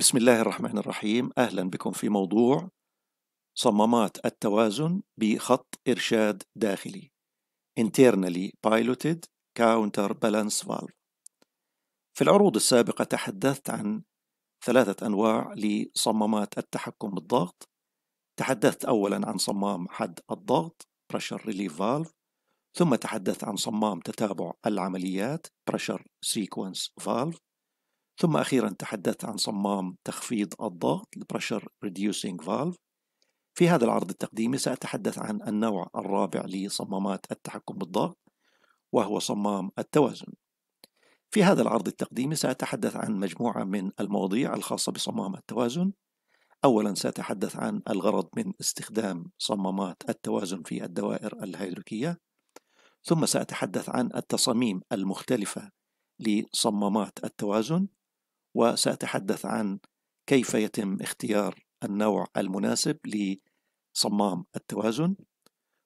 بسم الله الرحمن الرحيم اهلا بكم في موضوع صمامات التوازن بخط ارشاد داخلي internally piloted counter balance valve في العروض السابقه تحدثت عن ثلاثه انواع لصمامات التحكم بالضغط تحدثت اولا عن صمام حد الضغط pressure relief valve ثم تحدثت عن صمام تتابع العمليات pressure sequence valve ثم أخيرا تحدثت عن صمام تخفيض الضغط البريشر ريديوسينج فالف في هذا العرض التقديمي سأتحدث عن النوع الرابع لصمامات التحكم بالضغط وهو صمام التوازن في هذا العرض التقديمي سأتحدث عن مجموعة من المواضيع الخاصة بصمام التوازن أولا سأتحدث عن الغرض من استخدام صمامات التوازن في الدوائر الهيدروكية ثم سأتحدث عن التصاميم المختلفة لصمامات التوازن وسأتحدث عن كيف يتم اختيار النوع المناسب لصمام التوازن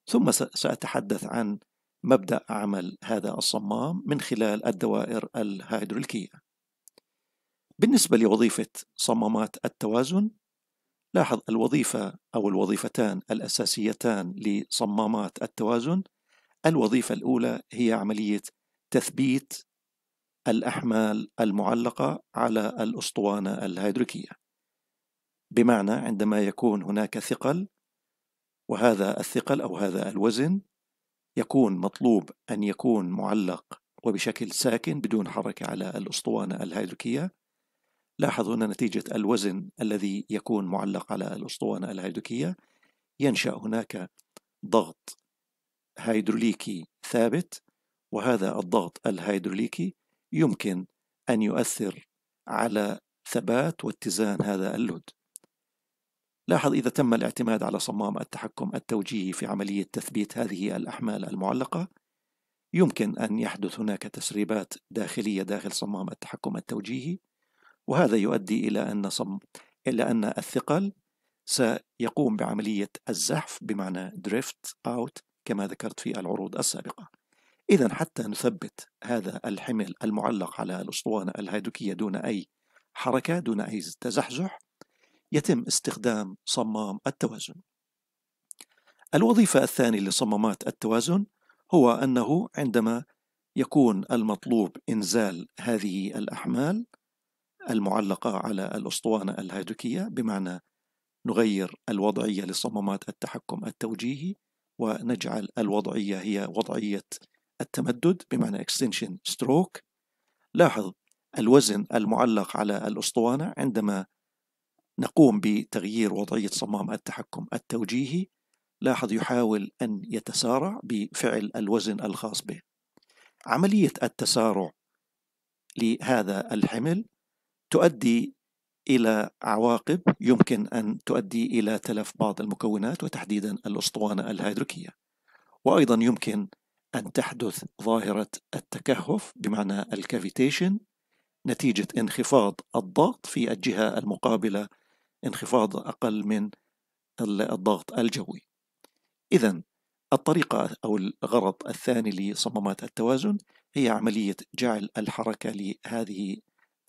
ثم سأتحدث عن مبدأ عمل هذا الصمام من خلال الدوائر الهيدروليكية بالنسبة لوظيفة صمامات التوازن لاحظ الوظيفة أو الوظيفتان الأساسيتان لصمامات التوازن الوظيفة الأولى هي عملية تثبيت الأحمال المعلقة على الأسطوانة الهيدروكية بمعنى عندما يكون هناك ثقل وهذا الثقل أو هذا الوزن يكون مطلوب أن يكون معلق وبشكل ساكن بدون حركة على الأسطوانة الهيدروكية لاحظوا أن نتيجة الوزن الذي يكون معلق على الأسطوانة الهيدروكية ينشأ هناك ضغط هيدروليكي ثابت وهذا الضغط الهيدروليكي يمكن أن يؤثر على ثبات واتزان هذا اللود لاحظ إذا تم الاعتماد على صمام التحكم التوجيهي في عملية تثبيت هذه الأحمال المعلقة يمكن أن يحدث هناك تسريبات داخلية داخل صمام التحكم التوجيهي وهذا يؤدي إلى أن صم إلى أن الثقل سيقوم بعملية الزحف بمعنى دريفت أوت كما ذكرت في العروض السابقة إذا حتى نثبت هذا الحمل المعلق على الأسطوانة الهيدوكية دون أي حركة دون أي تزحزح يتم استخدام صمام التوازن الوظيفة الثانية لصمامات التوازن هو أنه عندما يكون المطلوب إنزال هذه الأحمال المعلقة على الأسطوانة الهيدوكية بمعنى نغير الوضعية لصمامات التحكم التوجيهي ونجعل الوضعية هي وضعية التمدد بمعنى extension stroke لاحظ الوزن المعلق على الأسطوانة عندما نقوم بتغيير وضعية صمام التحكم التوجيهي لاحظ يحاول أن يتسارع بفعل الوزن الخاص به عملية التسارع لهذا الحمل تؤدي إلى عواقب يمكن أن تؤدي إلى تلف بعض المكونات وتحديدا الأسطوانة الهيدروكية وأيضا يمكن أن تحدث ظاهرة التكهف بمعنى الكافيتيشن نتيجة انخفاض الضغط في الجهة المقابلة انخفاض أقل من الضغط الجوي إذا الطريقة أو الغرض الثاني لصمامات التوازن هي عملية جعل الحركة لهذه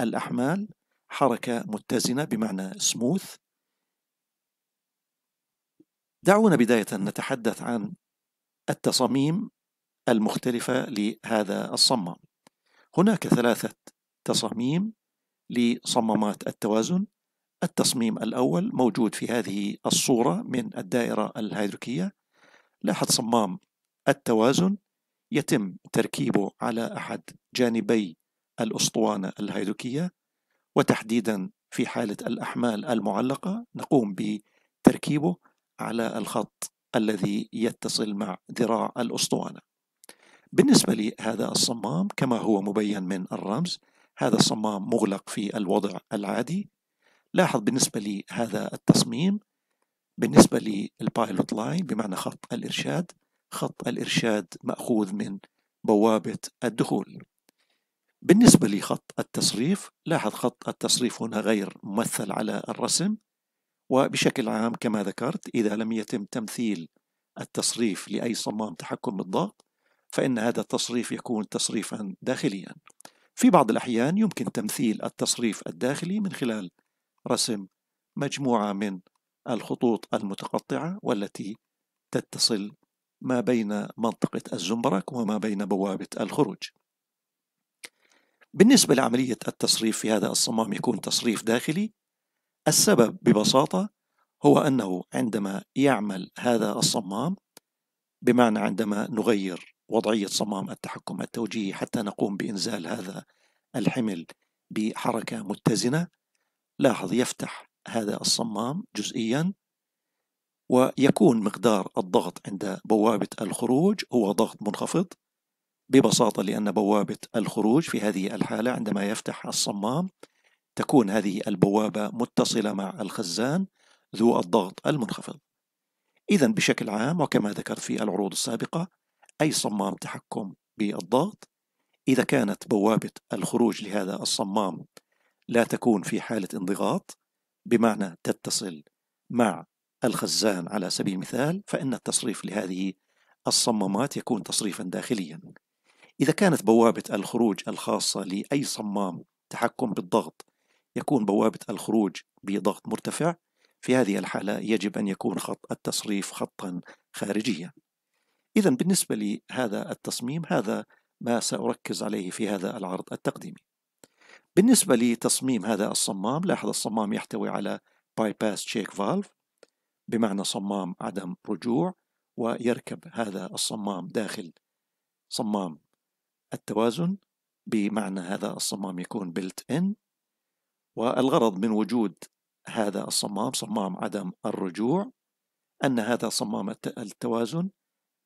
الأحمال حركة متزنة بمعنى سموث دعونا بداية نتحدث عن التصاميم المختلفة لهذا الصمام هناك ثلاثة تصاميم لصمامات التوازن التصميم الأول موجود في هذه الصورة من الدائرة الهيدروكية لاحظ صمام التوازن يتم تركيبه على أحد جانبي الأسطوانة الهيدروكية وتحديدا في حالة الأحمال المعلقة نقوم بتركيبه على الخط الذي يتصل مع ذراع الأسطوانة بالنسبة لهذا الصمام كما هو مبين من الرمز هذا الصمام مغلق في الوضع العادي لاحظ بالنسبة لهذا التصميم بالنسبة للبايلوت لاين بمعنى خط الإرشاد خط الإرشاد مأخوذ من بوابة الدخول بالنسبة لخط التصريف لاحظ خط التصريف هنا غير ممثل على الرسم وبشكل عام كما ذكرت إذا لم يتم تمثيل التصريف لأي صمام تحكم بالضغط فإن هذا التصريف يكون تصريفا داخليا في بعض الأحيان يمكن تمثيل التصريف الداخلي من خلال رسم مجموعة من الخطوط المتقطعة والتي تتصل ما بين منطقة الزمبرك وما بين بوابة الخروج بالنسبة لعملية التصريف في هذا الصمام يكون تصريف داخلي السبب ببساطة هو أنه عندما يعمل هذا الصمام بمعنى عندما نغير وضعية صمام التحكم التوجيهي حتى نقوم بإنزال هذا الحمل بحركة متزنة لاحظ يفتح هذا الصمام جزئيا ويكون مقدار الضغط عند بوابة الخروج هو ضغط منخفض ببساطة لأن بوابة الخروج في هذه الحالة عندما يفتح الصمام تكون هذه البوابة متصلة مع الخزان ذو الضغط المنخفض إذا بشكل عام وكما ذكرت في العروض السابقة أي صمام تحكم بالضغط إذا كانت بوابة الخروج لهذا الصمام لا تكون في حالة انضغاط بمعنى تتصل مع الخزان على سبيل المثال فإن التصريف لهذه الصمامات يكون تصريفا داخليا إذا كانت بوابة الخروج الخاصة لأي صمام تحكم بالضغط يكون بوابة الخروج بضغط مرتفع في هذه الحالة يجب أن يكون خط التصريف خطا خارجيا إذا بالنسبة لهذا التصميم هذا ما سأركز عليه في هذا العرض التقديمي بالنسبة لتصميم هذا الصمام لاحظ الصمام يحتوي على باي باس تشيك فالف بمعنى صمام عدم رجوع ويركب هذا الصمام داخل صمام التوازن بمعنى هذا الصمام يكون بلت ان والغرض من وجود هذا الصمام صمام عدم الرجوع أن هذا صمام التوازن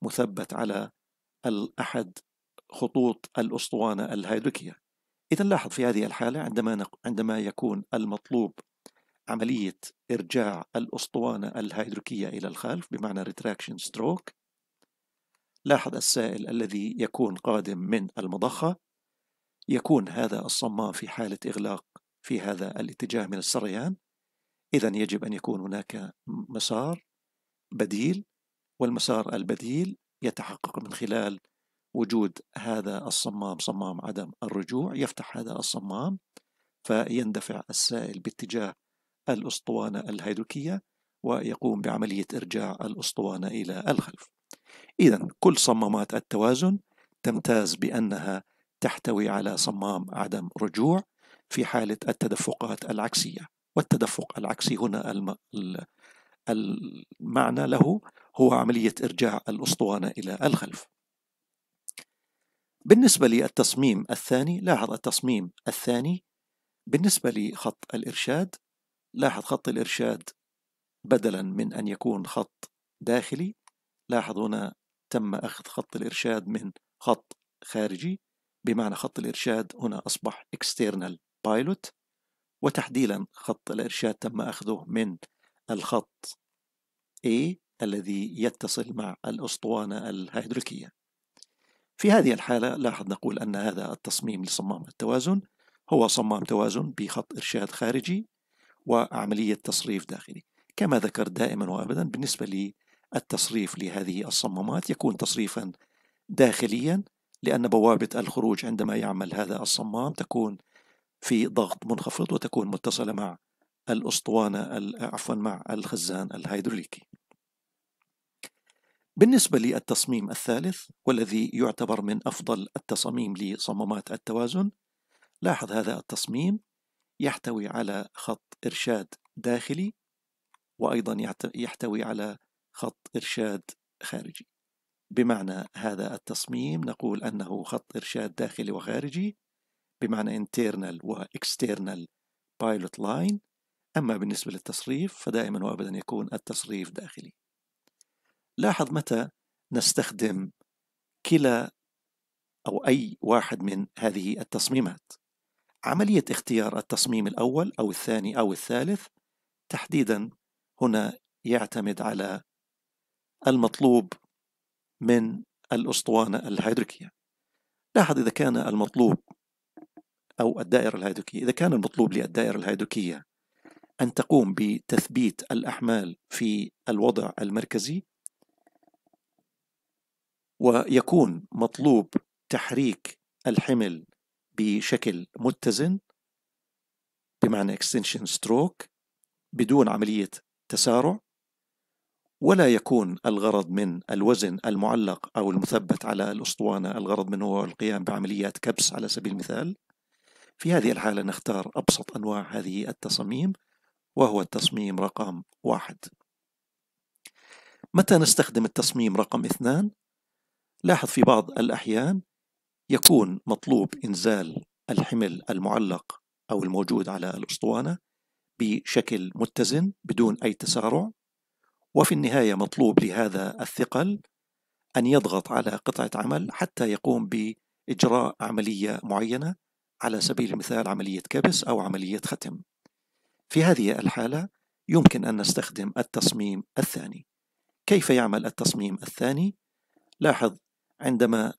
مثبت على أحد خطوط الأسطوانة الهيدروكية إذا لاحظ في هذه الحالة عندما عندما يكون المطلوب عملية إرجاع الأسطوانة الهيدروكية إلى الخلف بمعنى ريتراكشن ستروك لاحظ السائل الذي يكون قادم من المضخة يكون هذا الصمام في حالة إغلاق في هذا الاتجاه من السريان إذا يجب أن يكون هناك مسار بديل والمسار البديل يتحقق من خلال وجود هذا الصمام صمام عدم الرجوع يفتح هذا الصمام فيندفع السائل باتجاه الأسطوانة الهيدروكية ويقوم بعملية إرجاع الأسطوانة إلى الخلف إذا كل صمامات التوازن تمتاز بأنها تحتوي على صمام عدم رجوع في حالة التدفقات العكسية والتدفق العكسي هنا الم... المعنى له هو عملية إرجاع الأسطوانة إلى الخلف بالنسبة للتصميم الثاني لاحظ التصميم الثاني بالنسبة لخط الإرشاد لاحظ خط الإرشاد بدلا من أن يكون خط داخلي لاحظ هنا تم أخذ خط الإرشاد من خط خارجي بمعنى خط الإرشاد هنا أصبح external pilot وتحديدا خط الإرشاد تم أخذه من الخط A الذي يتصل مع الأسطوانة الهيدروليكية في هذه الحالة لاحظ نقول أن هذا التصميم لصمام التوازن هو صمام توازن بخط إرشاد خارجي وعملية تصريف داخلي كما ذكرت دائما وأبدا بالنسبة للتصريف لهذه الصمامات يكون تصريفا داخليا لأن بوابة الخروج عندما يعمل هذا الصمام تكون في ضغط منخفض وتكون متصلة مع الأسطوانة عفوا مع الخزان الهيدروليكي بالنسبة للتصميم الثالث والذي يعتبر من أفضل التصاميم لصمامات التوازن لاحظ هذا التصميم يحتوي على خط إرشاد داخلي وأيضا يحتوي على خط إرشاد خارجي بمعنى هذا التصميم نقول أنه خط إرشاد داخلي وخارجي بمعنى internal و external pilot line أما بالنسبة للتصريف فدائما وأبدا يكون التصريف داخلي لاحظ متى نستخدم كلا أو أي واحد من هذه التصميمات عملية اختيار التصميم الأول أو الثاني أو الثالث تحديدا هنا يعتمد على المطلوب من الأسطوانة الهيدريكية لاحظ إذا كان المطلوب أو الدائرة الهيدريكية إذا كان المطلوب للدائرة الهيدريكية أن تقوم بتثبيت الأحمال في الوضع المركزي ويكون مطلوب تحريك الحمل بشكل متزن بمعنى extension stroke بدون عملية تسارع ولا يكون الغرض من الوزن المعلق أو المثبت على الأسطوانة الغرض منه هو القيام بعمليات كبس على سبيل المثال في هذه الحالة نختار أبسط أنواع هذه التصاميم وهو التصميم رقم واحد متى نستخدم التصميم رقم اثنان؟ لاحظ في بعض الأحيان يكون مطلوب إنزال الحمل المعلق أو الموجود على الأسطوانة بشكل متزن بدون أي تسارع وفي النهاية مطلوب لهذا الثقل أن يضغط على قطعة عمل حتى يقوم بإجراء عملية معينة على سبيل المثال عملية كبس أو عملية ختم في هذه الحالة يمكن أن نستخدم التصميم الثاني كيف يعمل التصميم الثاني؟ لاحظ عندما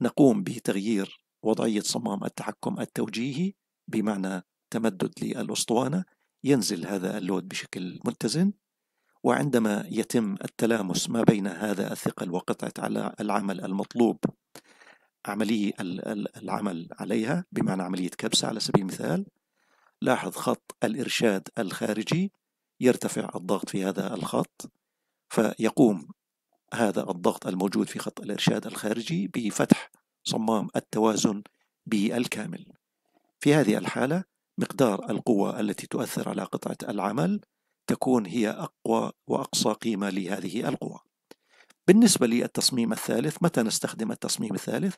نقوم بتغيير وضعية صمام التحكم التوجيهي بمعنى تمدد للأسطوانة ينزل هذا اللود بشكل متزن وعندما يتم التلامس ما بين هذا الثقل وقطعة على العمل المطلوب عملية العمل عليها بمعنى عملية كبسة على سبيل المثال لاحظ خط الإرشاد الخارجي يرتفع الضغط في هذا الخط فيقوم هذا الضغط الموجود في خط الإرشاد الخارجي بفتح صمام التوازن بالكامل في هذه الحالة مقدار القوة التي تؤثر على قطعة العمل تكون هي أقوى وأقصى قيمة لهذه القوة بالنسبة للتصميم الثالث متى نستخدم التصميم الثالث؟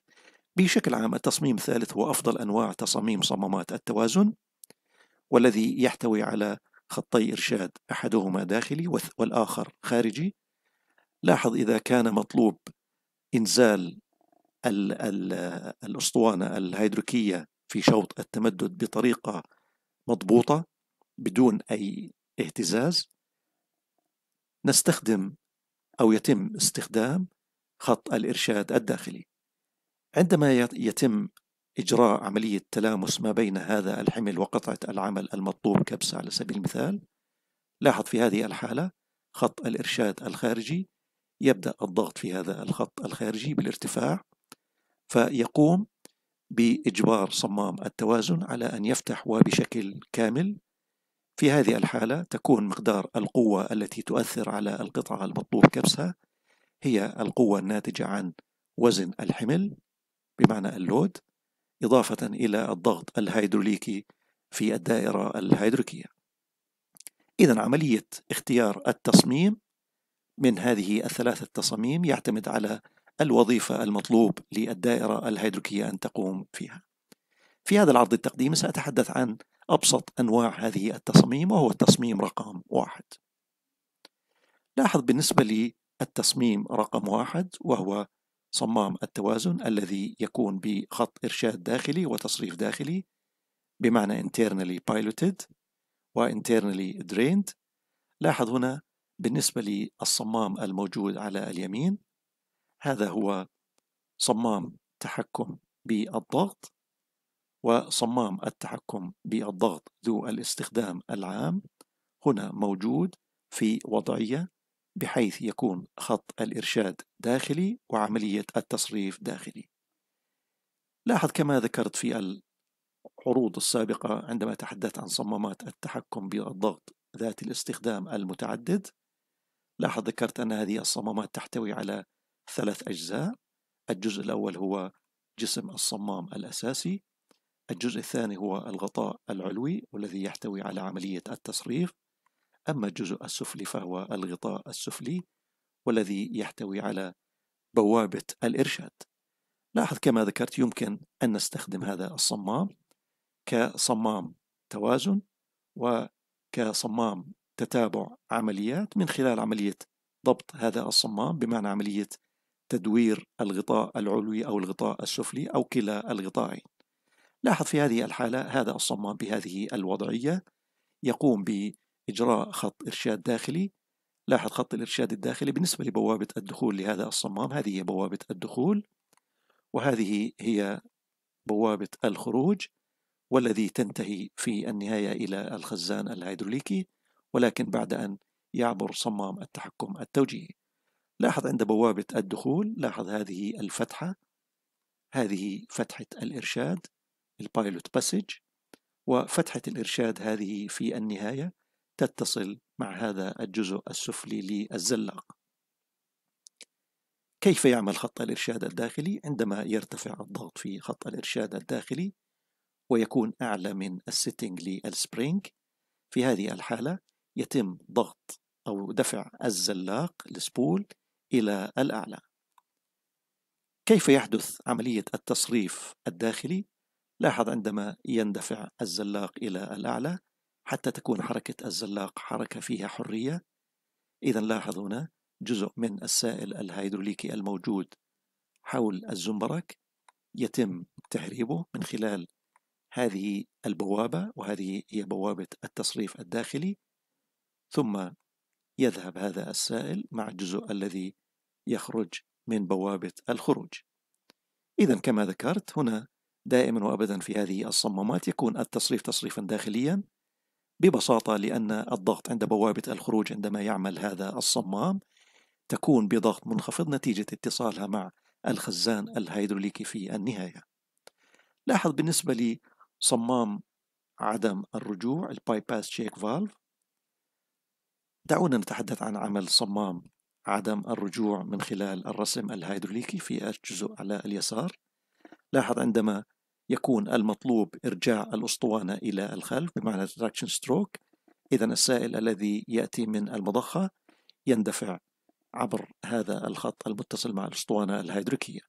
بشكل عام التصميم الثالث هو أفضل أنواع تصاميم صمامات التوازن والذي يحتوي على خطي إرشاد أحدهما داخلي والآخر خارجي لاحظ إذا كان مطلوب إنزال الـ الـ الأسطوانة الهيدروكية في شوط التمدد بطريقة مضبوطة بدون أي اهتزاز نستخدم أو يتم استخدام خط الإرشاد الداخلي عندما يتم إجراء عملية تلامس ما بين هذا الحمل وقطعة العمل المطلوب كبسة على سبيل المثال لاحظ في هذه الحالة خط الإرشاد الخارجي يبدأ الضغط في هذا الخط الخارجي بالارتفاع فيقوم بإجبار صمام التوازن على أن يفتح وبشكل كامل في هذه الحالة تكون مقدار القوة التي تؤثر على القطعة المطلوب كبسها هي القوة الناتجة عن وزن الحمل بمعنى اللود إضافة إلى الضغط الهيدروليكي في الدائرة الهيدروكية إذا عملية اختيار التصميم من هذه الثلاثة تصاميم يعتمد على الوظيفة المطلوب للدائرة الهيدروكية أن تقوم فيها. في هذا العرض التقديمي سأتحدث عن أبسط أنواع هذه التصاميم وهو التصميم رقم واحد. لاحظ بالنسبة للتصميم رقم واحد وهو صمام التوازن الذي يكون بخط إرشاد داخلي وتصريف داخلي بمعنى internally piloted و internally drained لاحظ هنا بالنسبة للصمام الموجود على اليمين هذا هو صمام تحكم بالضغط وصمام التحكم بالضغط ذو الاستخدام العام هنا موجود في وضعية بحيث يكون خط الإرشاد داخلي وعملية التصريف داخلي لاحظ كما ذكرت في العروض السابقة عندما تحدثت عن صمامات التحكم بالضغط ذات الاستخدام المتعدد لاحظ ذكرت أن هذه الصمامات تحتوي على ثلاث أجزاء الجزء الأول هو جسم الصمام الأساسي الجزء الثاني هو الغطاء العلوي والذي يحتوي على عملية التصريف أما الجزء السفلي فهو الغطاء السفلي والذي يحتوي على بوابة الإرشاد لاحظ كما ذكرت يمكن أن نستخدم هذا الصمام كصمام توازن وكصمام تتابع عمليات من خلال عملية ضبط هذا الصمام بمعنى عملية تدوير الغطاء العلوي أو الغطاء السفلي أو كلا الغطاءين لاحظ في هذه الحالة هذا الصمام بهذه الوضعية يقوم بإجراء خط إرشاد داخلي لاحظ خط الإرشاد الداخلي بالنسبة لبوابة الدخول لهذا الصمام هذه هي بوابة الدخول وهذه هي بوابة الخروج والذي تنتهي في النهاية إلى الخزان الهيدروليكي ولكن بعد أن يعبر صمام التحكم التوجيهي لاحظ عند بوابة الدخول لاحظ هذه الفتحة هذه فتحة الإرشاد البايلوت باسج وفتحة الإرشاد هذه في النهاية تتصل مع هذا الجزء السفلي للزلاق كيف يعمل خط الإرشاد الداخلي عندما يرتفع الضغط في خط الإرشاد الداخلي ويكون أعلى من السيتنج للسبرينج في هذه الحالة يتم ضغط أو دفع الزلاق السبول إلى الأعلى كيف يحدث عملية التصريف الداخلي؟ لاحظ عندما يندفع الزلاق إلى الأعلى حتى تكون حركة الزلاق حركة فيها حرية إذا لاحظ هنا جزء من السائل الهيدروليكي الموجود حول الزنبرك يتم تهريبه من خلال هذه البوابة وهذه هي بوابة التصريف الداخلي ثم يذهب هذا السائل مع الجزء الذي يخرج من بوابة الخروج. إذا كما ذكرت هنا دائما وأبدا في هذه الصمامات يكون التصريف تصريفا داخليا ببساطة لأن الضغط عند بوابة الخروج عندما يعمل هذا الصمام تكون بضغط منخفض نتيجة اتصالها مع الخزان الهيدروليكي في النهاية. لاحظ بالنسبة لصمام عدم الرجوع الباي باس شيك فالف دعونا نتحدث عن عمل صمام عدم الرجوع من خلال الرسم الهيدروليكي في الجزء على اليسار لاحظ عندما يكون المطلوب إرجاع الأسطوانة إلى الخلف بمعنى تراكشن ستروك إذا السائل الذي يأتي من المضخة يندفع عبر هذا الخط المتصل مع الأسطوانة الهيدروليكية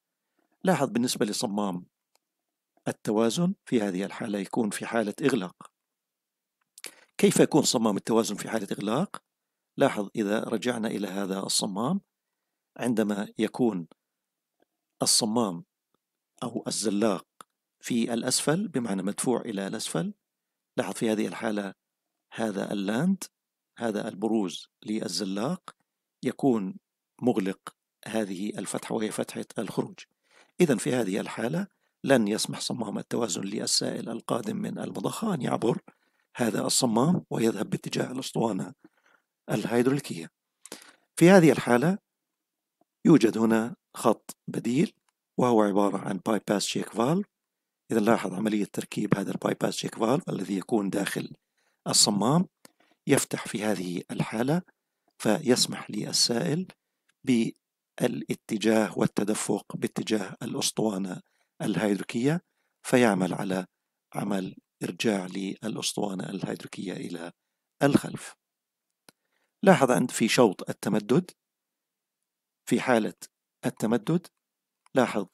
لاحظ بالنسبة لصمام التوازن في هذه الحالة يكون في حالة إغلاق كيف يكون صمام التوازن في حالة إغلاق؟ لاحظ إذا رجعنا إلى هذا الصمام عندما يكون الصمام أو الزلاق في الأسفل بمعنى مدفوع إلى الأسفل لاحظ في هذه الحالة هذا اللاند هذا البروز للزلاق يكون مغلق هذه الفتحة وهي فتحة الخروج إذا في هذه الحالة لن يسمح صمام التوازن للسائل القادم من المضخة أن يعبر هذا الصمام ويذهب باتجاه الأسطوانة الهيدروليكية في هذه الحالة يوجد هنا خط بديل وهو عبارة عن باي باس شيك فالف إذا لاحظ عملية تركيب هذا الباي باس شيك فالف الذي يكون داخل الصمام يفتح في هذه الحالة فيسمح للسائل بالاتجاه والتدفق باتجاه الأسطوانة الهيدروكية فيعمل على عمل إرجاع للأسطوانة الهيدروكية إلى الخلف لاحظ أنت في شوط التمدد في حالة التمدد لاحظ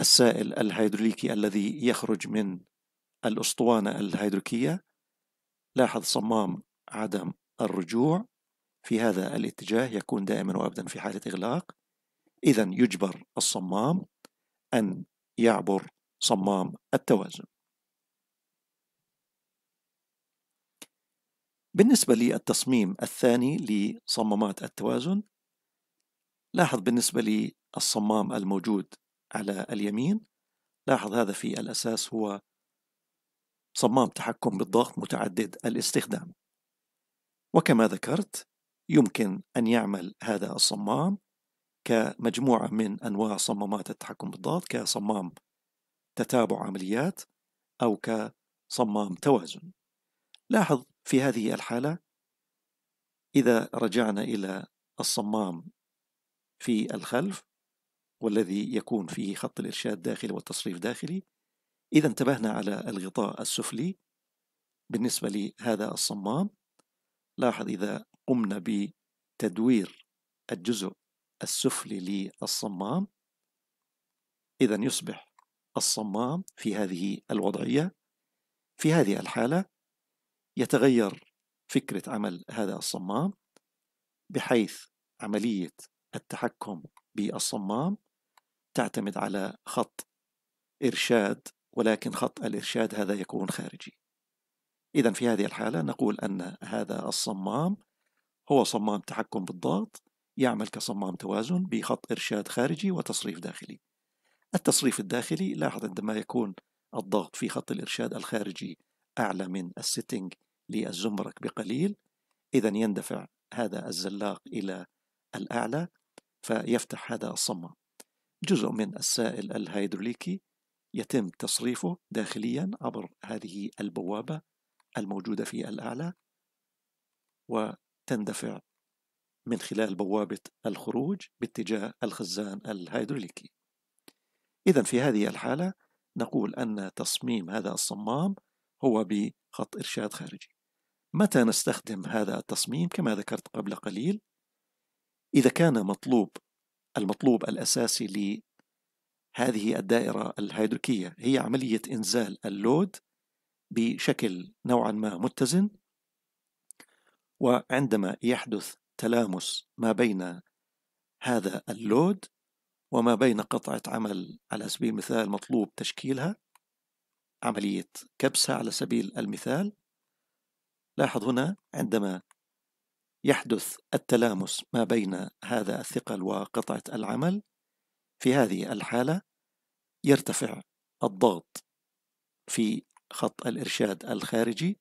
السائل الهيدروليكي الذي يخرج من الأسطوانة الهيدروكية لاحظ صمام عدم الرجوع في هذا الاتجاه يكون دائما وأبدا في حالة إغلاق إذا يجبر الصمام أن يعبر صمام التوازن بالنسبة للتصميم الثاني لصمامات التوازن لاحظ بالنسبة للصمام الموجود على اليمين لاحظ هذا في الأساس هو صمام تحكم بالضغط متعدد الاستخدام وكما ذكرت يمكن أن يعمل هذا الصمام كمجموعة من أنواع صمامات التحكم بالضغط كصمام تتابع عمليات أو كصمام توازن لاحظ في هذه الحالة إذا رجعنا إلى الصمام في الخلف والذي يكون فيه خط الإرشاد داخلي والتصريف داخلي إذا انتبهنا على الغطاء السفلي بالنسبة لهذا الصمام لاحظ إذا قمنا بتدوير الجزء السفلي للصمام إذا يصبح الصمام في هذه الوضعية في هذه الحالة يتغير فكرة عمل هذا الصمام بحيث عملية التحكم بالصمام تعتمد على خط إرشاد ولكن خط الإرشاد هذا يكون خارجي إذا في هذه الحالة نقول أن هذا الصمام هو صمام تحكم بالضغط يعمل كصمام توازن بخط إرشاد خارجي وتصريف داخلي التصريف الداخلي لاحظ عندما يكون الضغط في خط الإرشاد الخارجي أعلى من السيتنج للزمرك بقليل إذا يندفع هذا الزلاق إلى الأعلى فيفتح هذا الصمام جزء من السائل الهيدروليكي يتم تصريفه داخليا عبر هذه البوابة الموجودة في الأعلى وتندفع من خلال بوابة الخروج باتجاه الخزان الهيدروليكي إذا في هذه الحالة نقول أن تصميم هذا الصمام هو بخط إرشاد خارجي متى نستخدم هذا التصميم كما ذكرت قبل قليل إذا كان مطلوب المطلوب الأساسي لهذه الدائرة الهيدروكية هي عملية إنزال اللود بشكل نوعا ما متزن وعندما يحدث تلامس ما بين هذا اللود وما بين قطعة عمل على سبيل المثال مطلوب تشكيلها عملية كبسة على سبيل المثال لاحظ هنا عندما يحدث التلامس ما بين هذا الثقل وقطعة العمل في هذه الحالة يرتفع الضغط في خط الإرشاد الخارجي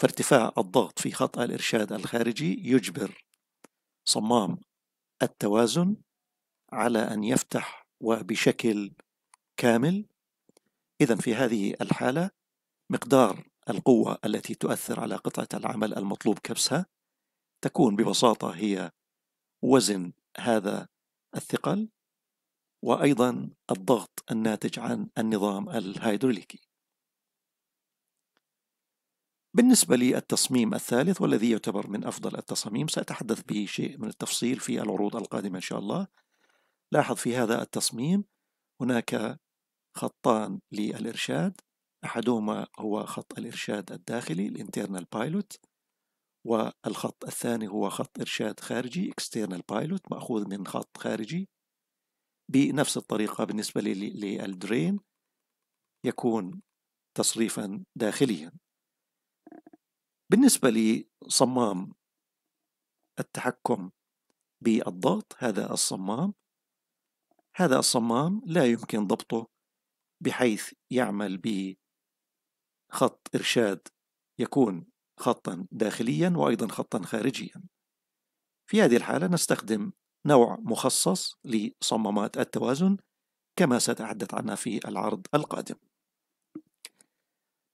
فارتفاع الضغط في خط الإرشاد الخارجي يجبر صمام التوازن على أن يفتح وبشكل كامل إذا في هذه الحالة مقدار القوة التي تؤثر على قطعة العمل المطلوب كبسها تكون ببساطة هي وزن هذا الثقل وأيضا الضغط الناتج عن النظام الهيدروليكي بالنسبة للتصميم الثالث والذي يعتبر من أفضل التصاميم سأتحدث به شيء من التفصيل في العروض القادمة إن شاء الله لاحظ في هذا التصميم هناك خطان للإرشاد أحدهما هو خط الإرشاد الداخلي الانترنال بايلوت والخط الثاني هو خط إرشاد خارجي external pilot مأخوذ من خط خارجي بنفس الطريقة بالنسبة للدرين يكون تصريفا داخليا بالنسبة لصمام التحكم بالضغط هذا الصمام هذا الصمام لا يمكن ضبطه بحيث يعمل به خط إرشاد يكون خطا داخليا وأيضا خطا خارجيا في هذه الحالة نستخدم نوع مخصص لصمامات التوازن كما سأتحدث عنها في العرض القادم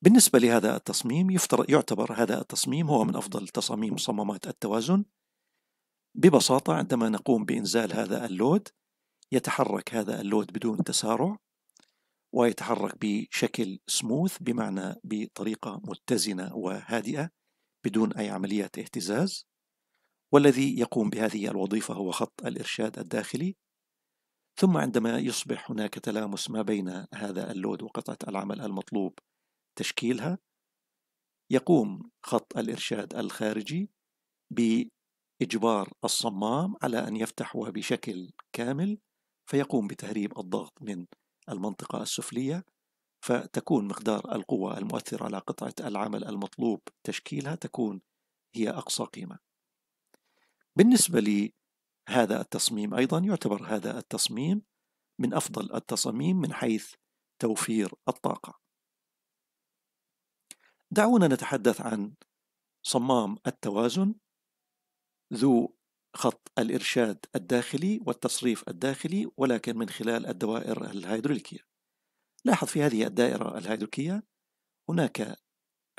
بالنسبة لهذا التصميم يعتبر هذا التصميم هو من أفضل تصاميم صمامات التوازن ببساطة عندما نقوم بإنزال هذا اللود يتحرك هذا اللود بدون تسارع ويتحرك بشكل سموث بمعنى بطريقة متزنة وهادئة بدون أي عملية اهتزاز والذي يقوم بهذه الوظيفة هو خط الإرشاد الداخلي ثم عندما يصبح هناك تلامس ما بين هذا اللود وقطعة العمل المطلوب تشكيلها يقوم خط الإرشاد الخارجي بإجبار الصمام على أن يفتح بشكل كامل فيقوم بتهريب الضغط من المنطقة السفلية فتكون مقدار القوة المؤثرة على قطعة العمل المطلوب تشكيلها تكون هي أقصى قيمة. بالنسبة لهذا التصميم أيضا يعتبر هذا التصميم من أفضل التصاميم من حيث توفير الطاقة. دعونا نتحدث عن صمام التوازن ذو خط الإرشاد الداخلي والتصريف الداخلي ولكن من خلال الدوائر الهيدروليكية لاحظ في هذه الدائرة الهيدروليكية هناك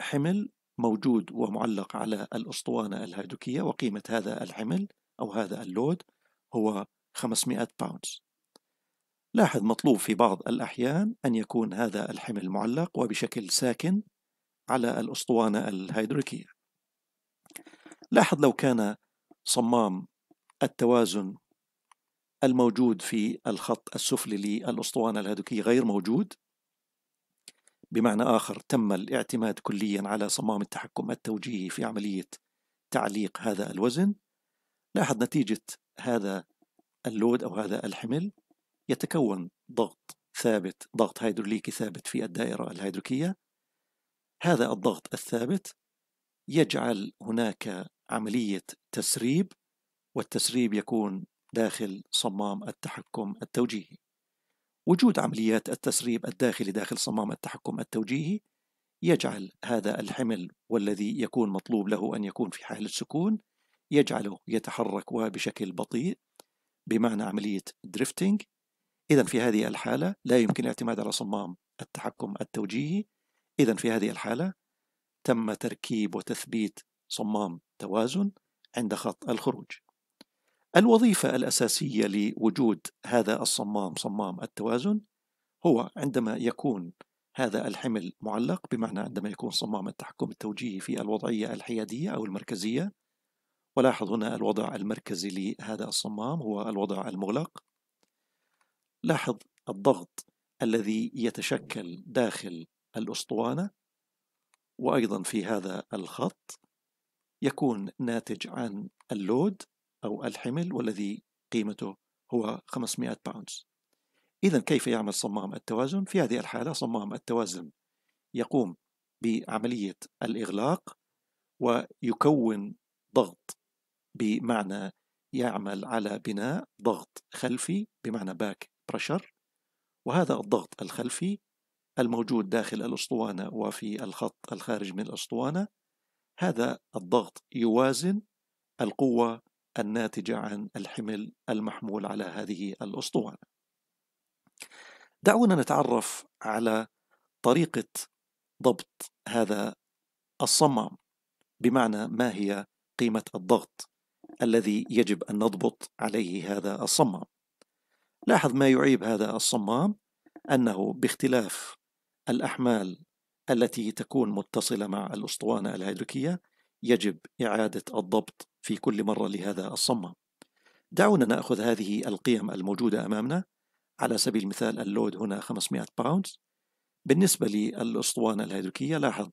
حمل موجود ومعلق على الأسطوانة الهيدروليكية وقيمة هذا الحمل أو هذا اللود هو 500 باونز لاحظ مطلوب في بعض الأحيان أن يكون هذا الحمل معلق وبشكل ساكن على الأسطوانة الهيدروليكية لاحظ لو كان صمام التوازن الموجود في الخط السفلي للأسطوانة الهادوكيه غير موجود بمعنى آخر تم الاعتماد كليا على صمام التحكم التوجيهي في عملية تعليق هذا الوزن لاحظ نتيجة هذا اللود أو هذا الحمل يتكون ضغط ثابت ضغط هيدروليكي ثابت في الدائرة الهيدروكية هذا الضغط الثابت يجعل هناك عملية تسريب والتسريب يكون داخل صمام التحكم التوجيهي وجود عمليات التسريب الداخلي داخل صمام التحكم التوجيهي يجعل هذا الحمل والذي يكون مطلوب له أن يكون في حالة سكون يجعله يتحرك وبشكل بطيء بمعنى عملية دريفتنج إذا في هذه الحالة لا يمكن الاعتماد على صمام التحكم التوجيهي إذا في هذه الحالة تم تركيب وتثبيت صمام توازن عند خط الخروج الوظيفة الأساسية لوجود هذا الصمام صمام التوازن هو عندما يكون هذا الحمل معلق بمعنى عندما يكون صمام التحكم التوجيهي في الوضعية الحيادية أو المركزية ولاحظ هنا الوضع المركزي لهذا الصمام هو الوضع المغلق لاحظ الضغط الذي يتشكل داخل الأسطوانة وأيضا في هذا الخط يكون ناتج عن اللود أو الحمل والذي قيمته هو 500 باوندز إذا كيف يعمل صمام التوازن؟ في هذه الحالة صمام التوازن يقوم بعملية الإغلاق ويكون ضغط بمعنى يعمل على بناء ضغط خلفي بمعنى باك بريشر وهذا الضغط الخلفي الموجود داخل الأسطوانة وفي الخط الخارج من الأسطوانة هذا الضغط يوازن القوة الناتجة عن الحمل المحمول على هذه الأسطوانة. دعونا نتعرف على طريقة ضبط هذا الصمام بمعنى ما هي قيمة الضغط الذي يجب أن نضبط عليه هذا الصمام. لاحظ ما يعيب هذا الصمام أنه باختلاف الأحمال التي تكون متصلة مع الأسطوانة الهيدروكية يجب إعادة الضبط في كل مرة لهذا الصمام دعونا نأخذ هذه القيم الموجودة أمامنا على سبيل المثال اللود هنا 500 باوند بالنسبة للأسطوانة الهيدروكية لاحظ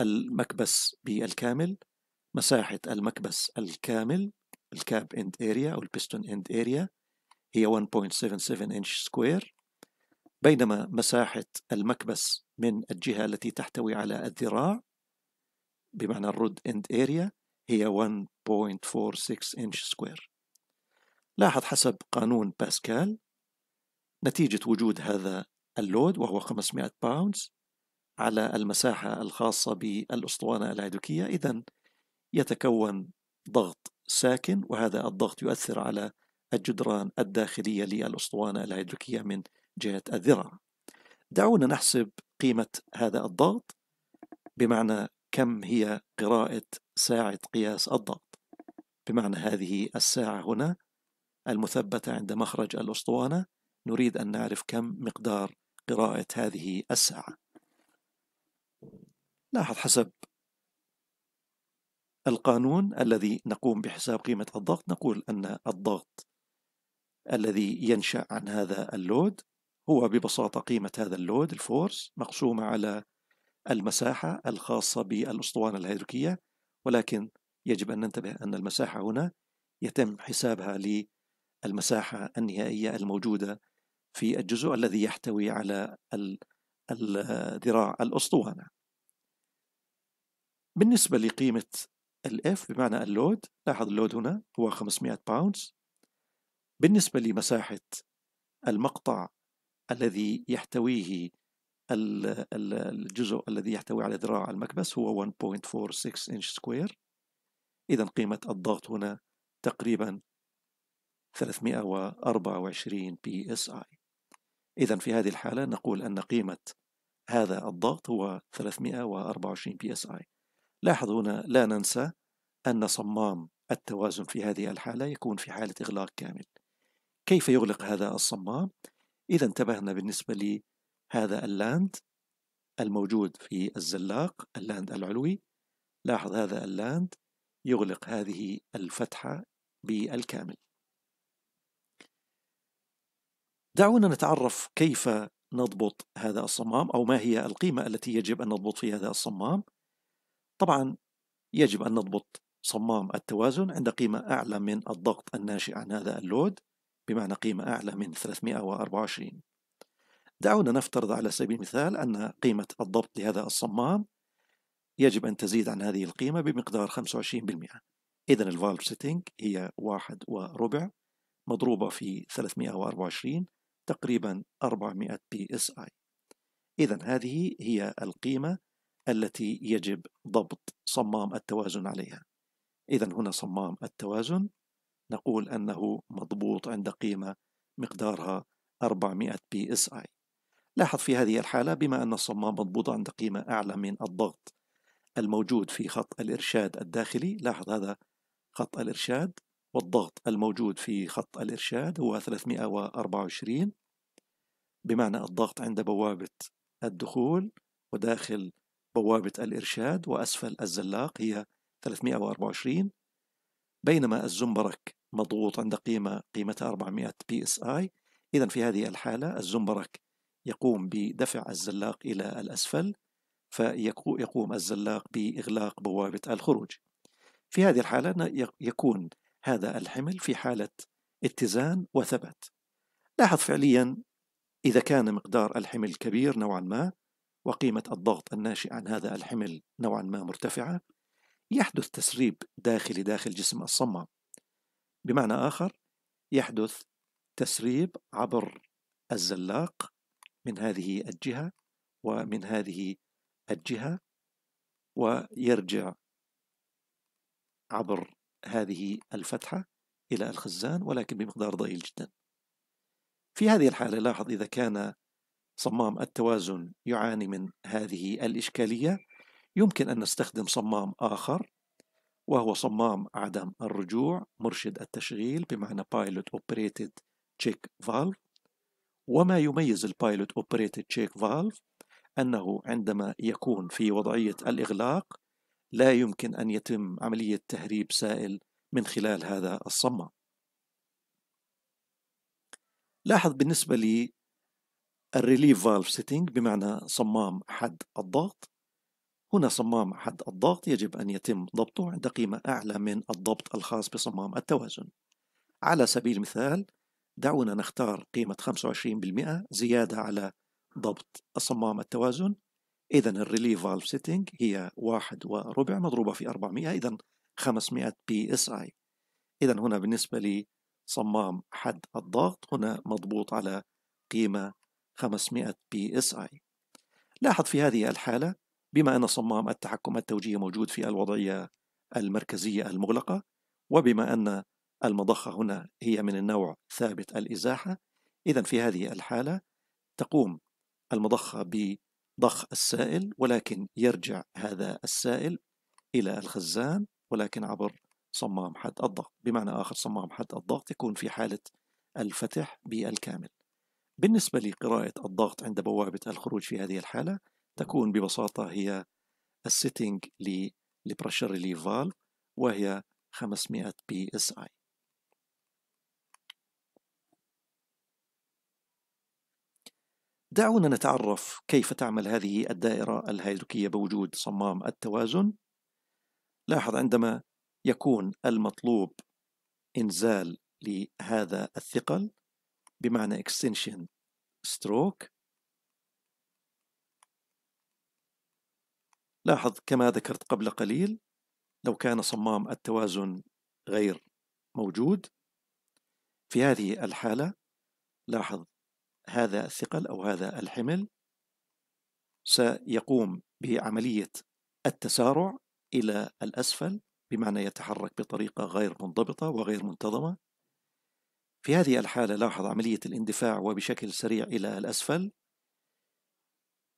المكبس بالكامل مساحة المكبس الكامل الكاب اند اريا أو البستون اند اريا هي 1.77 انش سكوير بينما مساحة المكبس من الجهة التي تحتوي على الذراع بمعنى الرود اند اريا هي 1.46 انش سكوير لاحظ حسب قانون باسكال نتيجة وجود هذا اللود وهو 500 باوندز على المساحة الخاصة بالأسطوانة العدوكية إذا يتكون ضغط ساكن وهذا الضغط يؤثر على الجدران الداخلية للأسطوانة العدوكية من جهة الذراع دعونا نحسب قيمة هذا الضغط بمعنى كم هي قراءة ساعة قياس الضغط بمعنى هذه الساعة هنا المثبتة عند مخرج الأسطوانة نريد أن نعرف كم مقدار قراءة هذه الساعة لاحظ حسب القانون الذي نقوم بحساب قيمة الضغط نقول أن الضغط الذي ينشأ عن هذا اللود هو ببساطة قيمة هذا اللود الفورس مقسومة على المساحة الخاصة بالأسطوانة الهيدروكية ولكن يجب أن ننتبه أن المساحة هنا يتم حسابها للمساحة النهائية الموجودة في الجزء الذي يحتوي على الذراع الأسطوانة بالنسبة لقيمة الاف بمعنى اللود لاحظ اللود هنا هو 500 باوندز بالنسبة لمساحة المقطع الذي يحتويه الجزء الذي يحتوي على ذراع المكبس هو 1.46 انش سكوير إذا قيمة الضغط هنا تقريبا 324 بي اس اي إذا في هذه الحالة نقول أن قيمة هذا الضغط هو 324 بي اس اي لاحظ هنا لا ننسى أن صمام التوازن في هذه الحالة يكون في حالة إغلاق كامل كيف يغلق هذا الصمام؟ إذا انتبهنا بالنسبة لهذا اللاند الموجود في الزلاق اللاند العلوي لاحظ هذا اللاند يغلق هذه الفتحة بالكامل دعونا نتعرف كيف نضبط هذا الصمام أو ما هي القيمة التي يجب أن نضبط في هذا الصمام طبعا يجب أن نضبط صمام التوازن عند قيمة أعلى من الضغط الناشئ عن هذا اللود بمعنى قيمة أعلى من 324 دعونا نفترض على سبيل المثال أن قيمة الضبط لهذا الصمام يجب أن تزيد عن هذه القيمة بمقدار 25% إذا الفالف سيتنج هي واحد وربع مضروبة في 324 تقريبا 400 بي اس اي إذا هذه هي القيمة التي يجب ضبط صمام التوازن عليها إذا هنا صمام التوازن نقول أنه مضبوط عند قيمة مقدارها 400 بي اس اي لاحظ في هذه الحالة بما أن الصمام مضبوط عند قيمة أعلى من الضغط الموجود في خط الإرشاد الداخلي لاحظ هذا خط الإرشاد والضغط الموجود في خط الإرشاد هو 324 بمعنى الضغط عند بوابة الدخول وداخل بوابة الإرشاد وأسفل الزلاق هي 324 بينما الزنبرك مضغوط عند قيمة قيمتها 400 بي اس اي إذا في هذه الحالة الزنبرك يقوم بدفع الزلاق إلى الأسفل فيقوم الزلاق بإغلاق بوابة الخروج في هذه الحالة يكون هذا الحمل في حالة اتزان وثبات لاحظ فعليا إذا كان مقدار الحمل كبير نوعا ما وقيمة الضغط الناشئ عن هذا الحمل نوعا ما مرتفعة يحدث تسريب داخلي داخل جسم الصمام بمعنى آخر يحدث تسريب عبر الزلاق من هذه الجهة ومن هذه الجهة ويرجع عبر هذه الفتحة إلى الخزان ولكن بمقدار ضئيل جدا في هذه الحالة لاحظ إذا كان صمام التوازن يعاني من هذه الإشكالية يمكن أن نستخدم صمام آخر وهو صمام عدم الرجوع مرشد التشغيل بمعنى Pilot Operated Check Valve وما يميز البايلوت Operated Check Valve أنه عندما يكون في وضعية الإغلاق لا يمكن أن يتم عملية تهريب سائل من خلال هذا الصمام لاحظ بالنسبة لي الريليف فالف سيتنج بمعنى صمام حد الضغط هنا صمام حد الضغط يجب أن يتم ضبطه عند قيمة أعلى من الضبط الخاص بصمام التوازن على سبيل المثال دعونا نختار قيمة 25% زيادة على ضبط الصمام التوازن إذا الريلي فالف سيتنج هي واحد وربع مضروبة في 400 إذا 500 بي اس اي إذا هنا بالنسبة لصمام حد الضغط هنا مضبوط على قيمة 500 بي اس اي لاحظ في هذه الحالة بما أن صمام التحكم التوجيهي موجود في الوضعية المركزية المغلقة وبما أن المضخة هنا هي من النوع ثابت الإزاحة إذا في هذه الحالة تقوم المضخة بضخ السائل ولكن يرجع هذا السائل إلى الخزان ولكن عبر صمام حد الضغط بمعنى آخر صمام حد الضغط يكون في حالة الفتح بالكامل بالنسبة لقراءة الضغط عند بوابة الخروج في هذه الحالة تكون ببساطة هي السيتنج للبرشر ريليف فالف وهي 500 بي اس اي دعونا نتعرف كيف تعمل هذه الدائرة الهيدروكية بوجود صمام التوازن لاحظ عندما يكون المطلوب إنزال لهذا الثقل بمعنى extension stroke لاحظ كما ذكرت قبل قليل لو كان صمام التوازن غير موجود في هذه الحالة لاحظ هذا الثقل أو هذا الحمل سيقوم بعملية التسارع إلى الأسفل بمعنى يتحرك بطريقة غير منضبطة وغير منتظمة في هذه الحالة لاحظ عملية الاندفاع وبشكل سريع إلى الأسفل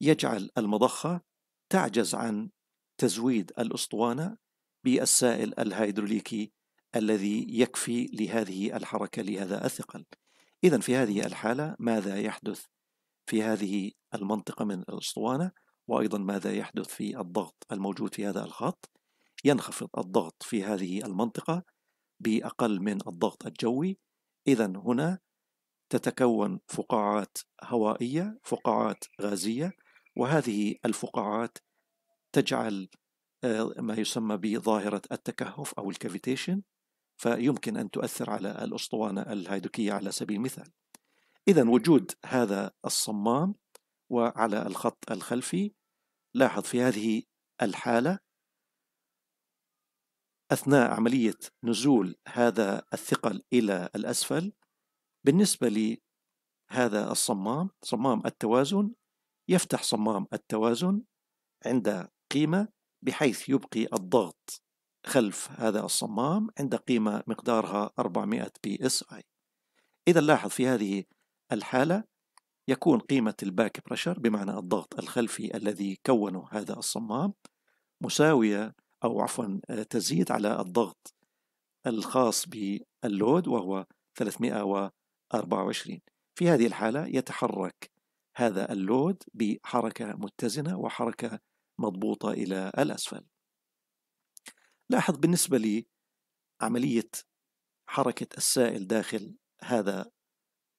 يجعل المضخة تعجز عن تزويد الاسطوانه بالسائل الهيدروليكي الذي يكفي لهذه الحركه لهذا الثقل. اذا في هذه الحاله ماذا يحدث في هذه المنطقه من الاسطوانه وايضا ماذا يحدث في الضغط الموجود في هذا الخط؟ ينخفض الضغط في هذه المنطقه باقل من الضغط الجوي، اذا هنا تتكون فقاعات هوائيه، فقاعات غازيه، وهذه الفقاعات تجعل آه، ما يسمى بظاهرة التكهف أو الكافيتيشن فيمكن أن تؤثر على الأسطوانة الهيدوكية على سبيل المثال إذا وجود هذا الصمام وعلى الخط الخلفي لاحظ في هذه الحالة أثناء عملية نزول هذا الثقل إلى الأسفل بالنسبة لهذا الصمام صمام التوازن يفتح صمام التوازن عند قيمة بحيث يبقي الضغط خلف هذا الصمام عند قيمة مقدارها 400 بي اس اي إذا لاحظ في هذه الحالة يكون قيمة الباك بريشر بمعنى الضغط الخلفي الذي كونه هذا الصمام مساوية أو عفوا آه، تزيد على الضغط الخاص باللود وهو 324 في هذه الحالة يتحرك هذا اللود بحركة متزنة وحركة مضبوطة إلى الأسفل لاحظ بالنسبة لي عملية حركة السائل داخل هذا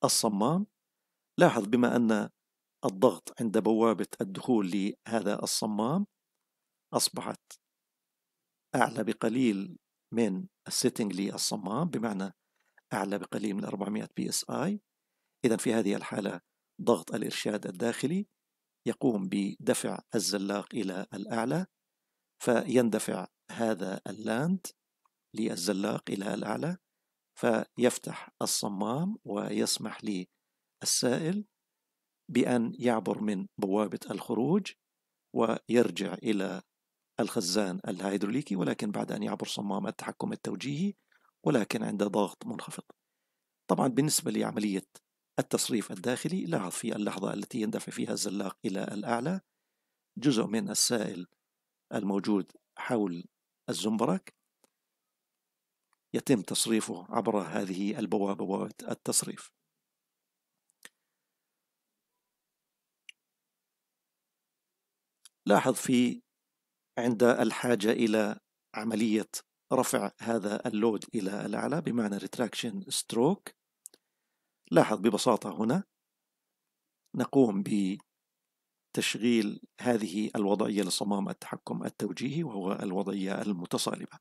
الصمام لاحظ بما أن الضغط عند بوابة الدخول لهذا الصمام أصبحت أعلى بقليل من السيتنج للصمام بمعنى أعلى بقليل من 400 بي اس آي إذا في هذه الحالة ضغط الإرشاد الداخلي يقوم بدفع الزلاق إلى الأعلى فيندفع هذا اللاند للزلاق إلى الأعلى فيفتح الصمام ويسمح للسائل بأن يعبر من بوابة الخروج ويرجع إلى الخزان الهيدروليكي ولكن بعد أن يعبر صمام التحكم التوجيهي ولكن عند ضغط منخفض طبعا بالنسبة لعملية التصريف الداخلي لاحظ في اللحظة التي يندفع فيها الزلاق إلى الأعلى جزء من السائل الموجود حول الزنبرك يتم تصريفه عبر هذه البوابة التصريف لاحظ في عند الحاجة إلى عملية رفع هذا اللود إلى الأعلى بمعنى retraction stroke لاحظ ببساطة هنا نقوم بتشغيل هذه الوضعية لصمام التحكم التوجيهي وهو الوضعية المتصالبة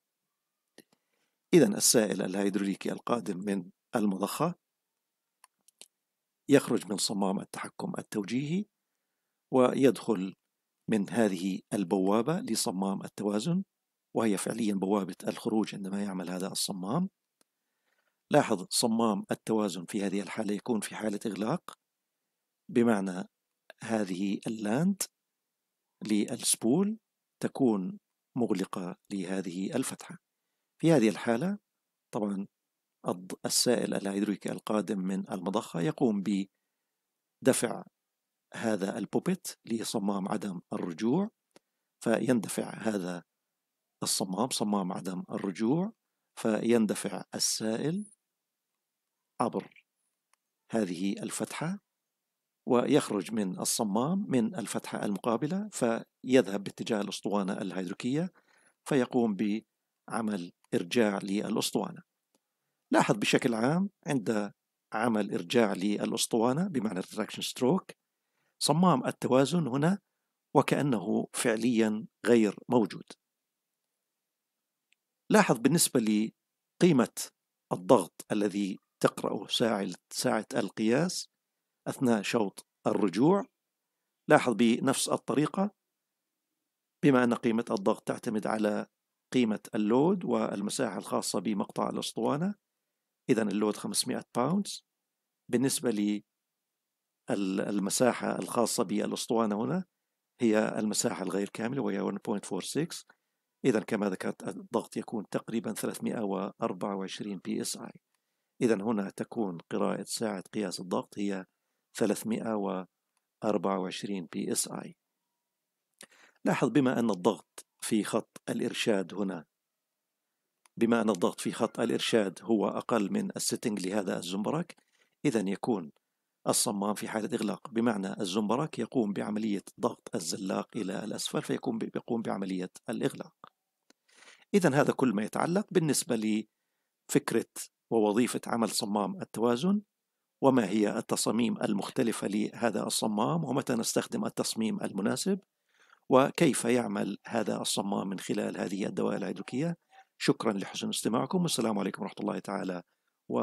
إذا السائل الهيدروليكي القادم من المضخة يخرج من صمام التحكم التوجيهي ويدخل من هذه البوابة لصمام التوازن وهي فعليا بوابة الخروج عندما يعمل هذا الصمام لاحظ صمام التوازن في هذه الحالة يكون في حالة إغلاق بمعنى هذه اللاند للسبول تكون مغلقة لهذه الفتحة في هذه الحالة طبعا السائل الهيدروليكي القادم من المضخة يقوم بدفع هذا البوبيت لصمام عدم الرجوع فيندفع هذا الصمام صمام عدم الرجوع فيندفع السائل عبر هذه الفتحة ويخرج من الصمام من الفتحة المقابلة فيذهب باتجاه الأسطوانة الهيدروكية فيقوم بعمل إرجاع للأسطوانة لاحظ بشكل عام عند عمل إرجاع للأسطوانة بمعنى الريتراكشن ستروك صمام التوازن هنا وكأنه فعليا غير موجود لاحظ بالنسبة لقيمة الضغط الذي تقرأه ساعة ساعة القياس أثناء شوط الرجوع لاحظ بنفس الطريقة بما أن قيمة الضغط تعتمد على قيمة اللود والمساحة الخاصة بمقطع الأسطوانة إذا اللود 500 باوندز بالنسبة للمساحة الخاصة بالأسطوانة هنا هي المساحة الغير كاملة وهي 1.46 إذا كما ذكرت الضغط يكون تقريبا 324 بي اس اي إذا هنا تكون قراءة ساعة قياس الضغط هي 324 psi لاحظ بما أن الضغط في خط الإرشاد هنا بما أن الضغط في خط الإرشاد هو أقل من السيتنج لهذا الزمبرك إذا يكون الصمام في حالة إغلاق بمعنى الزمبرك يقوم بعملية ضغط الزلاق إلى الأسفل فيقوم يقوم بعملية الإغلاق إذا هذا كل ما يتعلق بالنسبة لفكرة ووظيفة عمل صمام التوازن وما هي التصاميم المختلفة لهذا الصمام ومتى نستخدم التصميم المناسب وكيف يعمل هذا الصمام من خلال هذه الدوائر العدوكية شكرا لحسن استماعكم والسلام عليكم ورحمة الله تعالى و